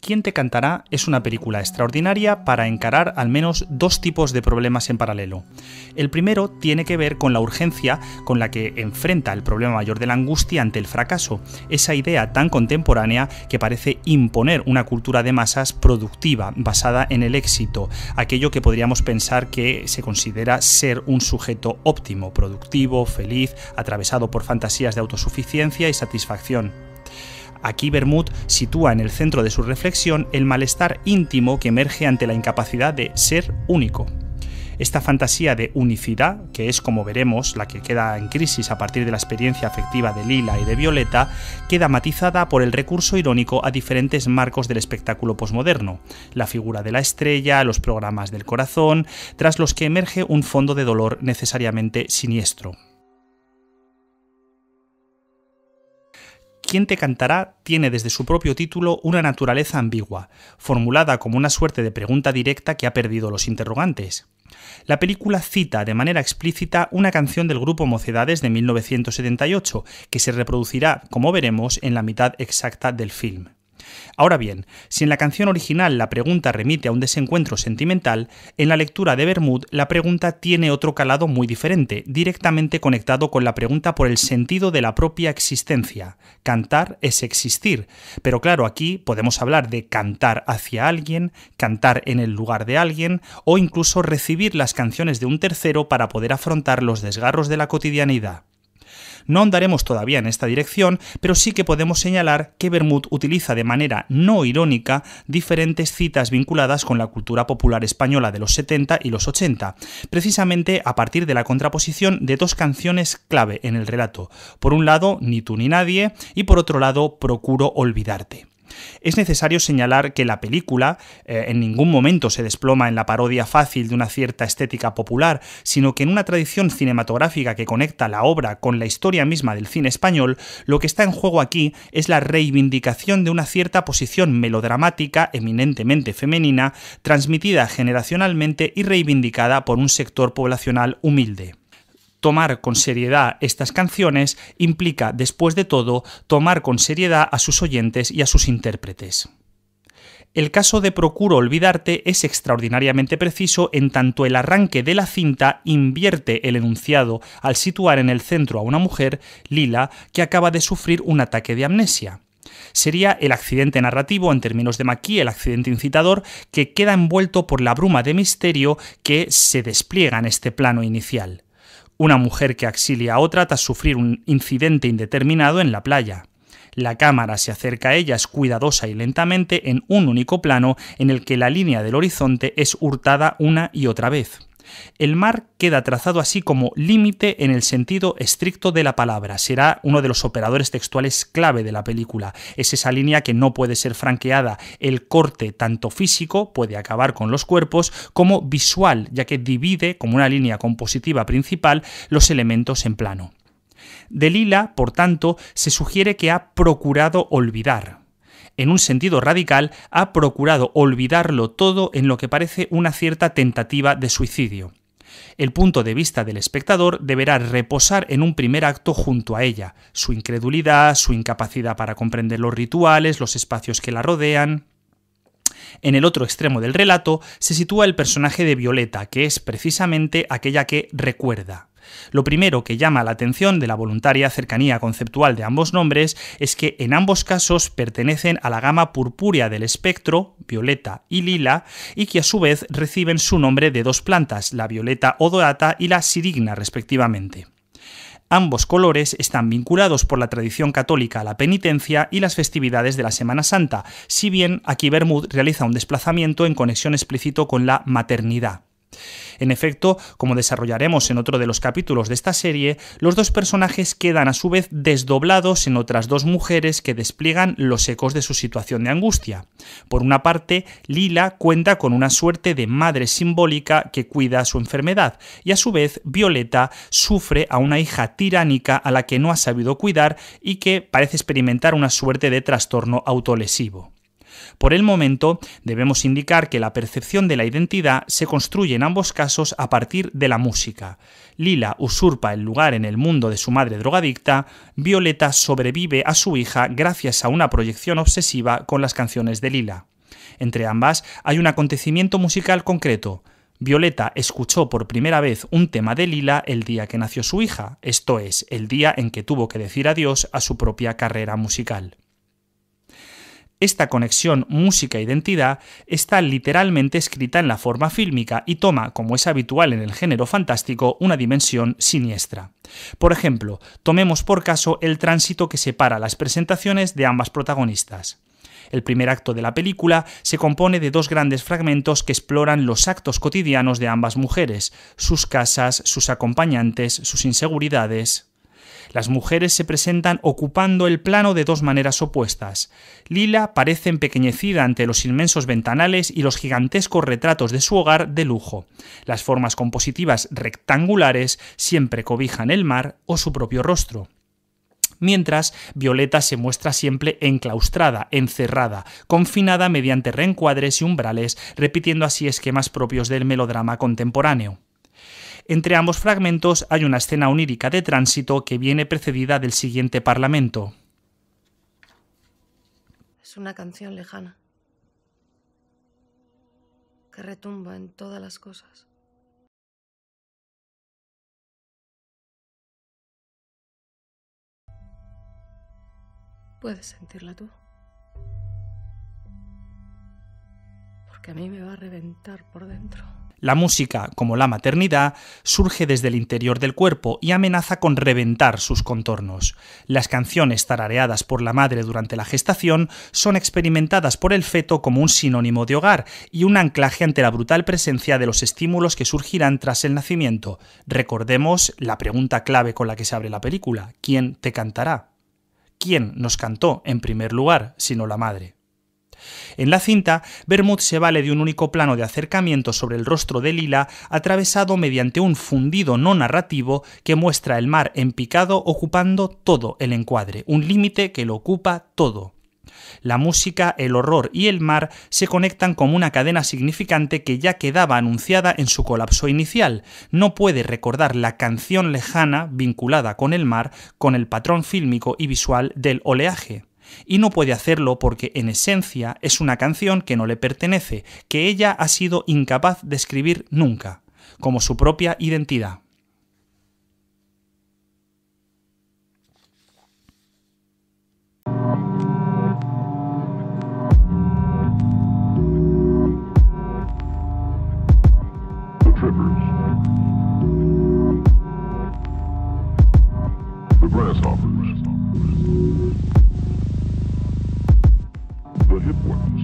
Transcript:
Quién te cantará es una película extraordinaria para encarar al menos dos tipos de problemas en paralelo. El primero tiene que ver con la urgencia con la que enfrenta el problema mayor de la angustia ante el fracaso, esa idea tan contemporánea que parece imponer una cultura de masas productiva basada en el éxito, aquello que podríamos pensar que se considera ser un sujeto óptimo, productivo, feliz, atravesado por fantasías de autosuficiencia y satisfacción. Aquí Bermud sitúa en el centro de su reflexión el malestar íntimo que emerge ante la incapacidad de ser único. Esta fantasía de unicidad, que es como veremos la que queda en crisis a partir de la experiencia afectiva de Lila y de Violeta, queda matizada por el recurso irónico a diferentes marcos del espectáculo posmoderno, la figura de la estrella, los programas del corazón, tras los que emerge un fondo de dolor necesariamente siniestro. Quién te cantará tiene desde su propio título una naturaleza ambigua, formulada como una suerte de pregunta directa que ha perdido los interrogantes. La película cita de manera explícita una canción del grupo Mocedades de 1978, que se reproducirá, como veremos, en la mitad exacta del film. Ahora bien, si en la canción original la pregunta remite a un desencuentro sentimental, en la lectura de Bermud la pregunta tiene otro calado muy diferente, directamente conectado con la pregunta por el sentido de la propia existencia. Cantar es existir, pero claro, aquí podemos hablar de cantar hacia alguien, cantar en el lugar de alguien o incluso recibir las canciones de un tercero para poder afrontar los desgarros de la cotidianidad. No andaremos todavía en esta dirección, pero sí que podemos señalar que Bermud utiliza de manera no irónica diferentes citas vinculadas con la cultura popular española de los 70 y los 80, precisamente a partir de la contraposición de dos canciones clave en el relato. Por un lado, Ni tú ni nadie, y por otro lado, Procuro olvidarte. Es necesario señalar que la película eh, en ningún momento se desploma en la parodia fácil de una cierta estética popular, sino que en una tradición cinematográfica que conecta la obra con la historia misma del cine español, lo que está en juego aquí es la reivindicación de una cierta posición melodramática eminentemente femenina, transmitida generacionalmente y reivindicada por un sector poblacional humilde. Tomar con seriedad estas canciones implica, después de todo, tomar con seriedad a sus oyentes y a sus intérpretes. El caso de Procuro Olvidarte es extraordinariamente preciso en tanto el arranque de la cinta invierte el enunciado al situar en el centro a una mujer, Lila, que acaba de sufrir un ataque de amnesia. Sería el accidente narrativo, en términos de Maquis, el accidente incitador, que queda envuelto por la bruma de misterio que se despliega en este plano inicial. Una mujer que auxilia a otra tras sufrir un incidente indeterminado en la playa. La cámara se acerca a ellas cuidadosa y lentamente en un único plano en el que la línea del horizonte es hurtada una y otra vez. El mar queda trazado así como límite en el sentido estricto de la palabra. Será uno de los operadores textuales clave de la película. Es esa línea que no puede ser franqueada. El corte, tanto físico, puede acabar con los cuerpos, como visual, ya que divide, como una línea compositiva principal, los elementos en plano. Delila, Lila, por tanto, se sugiere que ha procurado olvidar, en un sentido radical, ha procurado olvidarlo todo en lo que parece una cierta tentativa de suicidio. El punto de vista del espectador deberá reposar en un primer acto junto a ella, su incredulidad, su incapacidad para comprender los rituales, los espacios que la rodean. En el otro extremo del relato se sitúa el personaje de Violeta, que es precisamente aquella que recuerda, lo primero que llama la atención de la voluntaria cercanía conceptual de ambos nombres es que en ambos casos pertenecen a la gama purpúrea del espectro, violeta y lila, y que a su vez reciben su nombre de dos plantas, la violeta odorata y la sirigna respectivamente. Ambos colores están vinculados por la tradición católica a la penitencia y las festividades de la Semana Santa, si bien aquí Bermud realiza un desplazamiento en conexión explícito con la maternidad. En efecto, como desarrollaremos en otro de los capítulos de esta serie, los dos personajes quedan a su vez desdoblados en otras dos mujeres que despliegan los ecos de su situación de angustia. Por una parte, Lila cuenta con una suerte de madre simbólica que cuida su enfermedad, y a su vez Violeta sufre a una hija tiránica a la que no ha sabido cuidar y que parece experimentar una suerte de trastorno autolesivo. Por el momento, debemos indicar que la percepción de la identidad se construye en ambos casos a partir de la música. Lila usurpa el lugar en el mundo de su madre drogadicta, Violeta sobrevive a su hija gracias a una proyección obsesiva con las canciones de Lila. Entre ambas hay un acontecimiento musical concreto. Violeta escuchó por primera vez un tema de Lila el día que nació su hija, esto es, el día en que tuvo que decir adiós a su propia carrera musical. Esta conexión música-identidad está literalmente escrita en la forma fílmica y toma, como es habitual en el género fantástico, una dimensión siniestra. Por ejemplo, tomemos por caso el tránsito que separa las presentaciones de ambas protagonistas. El primer acto de la película se compone de dos grandes fragmentos que exploran los actos cotidianos de ambas mujeres, sus casas, sus acompañantes, sus inseguridades, las mujeres se presentan ocupando el plano de dos maneras opuestas. Lila parece empequeñecida ante los inmensos ventanales y los gigantescos retratos de su hogar de lujo. Las formas compositivas rectangulares siempre cobijan el mar o su propio rostro mientras Violeta se muestra siempre enclaustrada, encerrada, confinada mediante reencuadres y umbrales, repitiendo así esquemas propios del melodrama contemporáneo. Entre ambos fragmentos hay una escena onírica de tránsito que viene precedida del siguiente parlamento. Es una canción lejana que retumba en todas las cosas. Puedes sentirla tú. Porque a mí me va a reventar por dentro. La música, como la maternidad, surge desde el interior del cuerpo y amenaza con reventar sus contornos. Las canciones tarareadas por la madre durante la gestación son experimentadas por el feto como un sinónimo de hogar y un anclaje ante la brutal presencia de los estímulos que surgirán tras el nacimiento. Recordemos la pregunta clave con la que se abre la película. ¿Quién te cantará? ¿Quién nos cantó en primer lugar, sino la madre? En la cinta, Bermud se vale de un único plano de acercamiento sobre el rostro de Lila, atravesado mediante un fundido no narrativo que muestra el mar en picado ocupando todo el encuadre, un límite que lo ocupa todo. La música, el horror y el mar se conectan como una cadena significante que ya quedaba anunciada en su colapso inicial. No puede recordar la canción lejana vinculada con el mar, con el patrón fílmico y visual del oleaje y no puede hacerlo porque en esencia es una canción que no le pertenece, que ella ha sido incapaz de escribir nunca, como su propia identidad. Network.